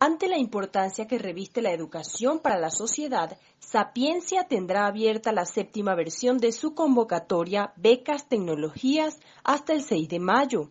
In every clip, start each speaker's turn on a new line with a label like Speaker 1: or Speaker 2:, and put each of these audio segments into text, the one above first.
Speaker 1: Ante la importancia que reviste la educación para la sociedad, Sapiencia tendrá abierta la séptima versión de su convocatoria Becas Tecnologías hasta el 6 de mayo.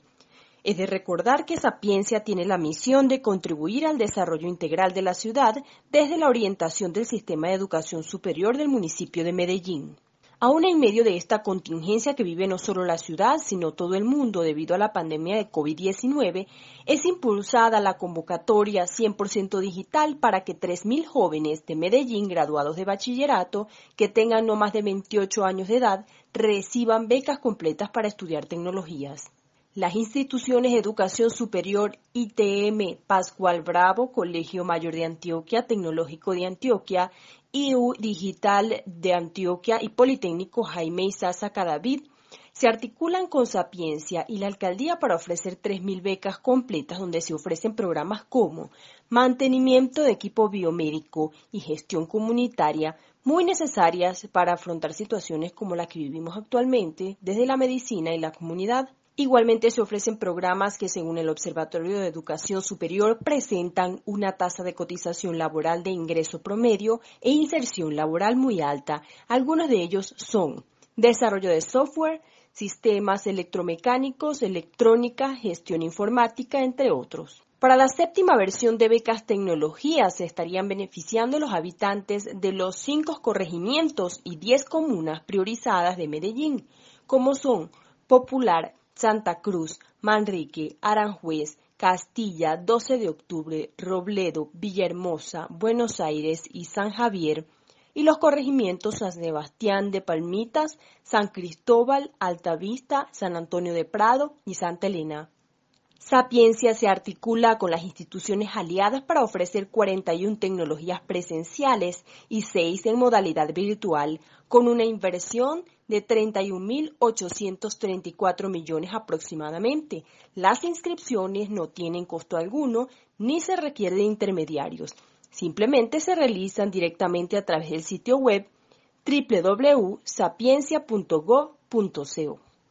Speaker 1: Es de recordar que Sapiencia tiene la misión de contribuir al desarrollo integral de la ciudad desde la orientación del sistema de educación superior del municipio de Medellín. Aún en medio de esta contingencia que vive no solo la ciudad, sino todo el mundo debido a la pandemia de COVID-19, es impulsada la convocatoria 100% digital para que 3.000 jóvenes de Medellín graduados de bachillerato que tengan no más de 28 años de edad reciban becas completas para estudiar tecnologías las instituciones de educación superior ITM Pascual Bravo, Colegio Mayor de Antioquia, Tecnológico de Antioquia, IU Digital de Antioquia y Politécnico Jaime Isaza Cadavid se articulan con Sapiencia y la alcaldía para ofrecer 3.000 becas completas donde se ofrecen programas como mantenimiento de equipo biomédico y gestión comunitaria muy necesarias para afrontar situaciones como la que vivimos actualmente desde la medicina y la comunidad. Igualmente se ofrecen programas que, según el Observatorio de Educación Superior, presentan una tasa de cotización laboral de ingreso promedio e inserción laboral muy alta. Algunos de ellos son desarrollo de software, sistemas electromecánicos, electrónica, gestión informática, entre otros. Para la séptima versión de becas tecnologías se estarían beneficiando los habitantes de los cinco corregimientos y diez comunas priorizadas de Medellín, como son Popular, Santa Cruz, Manrique, Aranjuez, Castilla, 12 de octubre, Robledo, Villahermosa, Buenos Aires y San Javier, y los corregimientos San Sebastián de Palmitas, San Cristóbal, Altavista, San Antonio de Prado y Santa Elena. Sapiencia se articula con las instituciones aliadas para ofrecer 41 tecnologías presenciales y 6 en modalidad virtual, con una inversión de 31.834 millones aproximadamente. Las inscripciones no tienen costo alguno ni se requieren intermediarios. Simplemente se realizan directamente a través del sitio web www.sapiencia.go.co.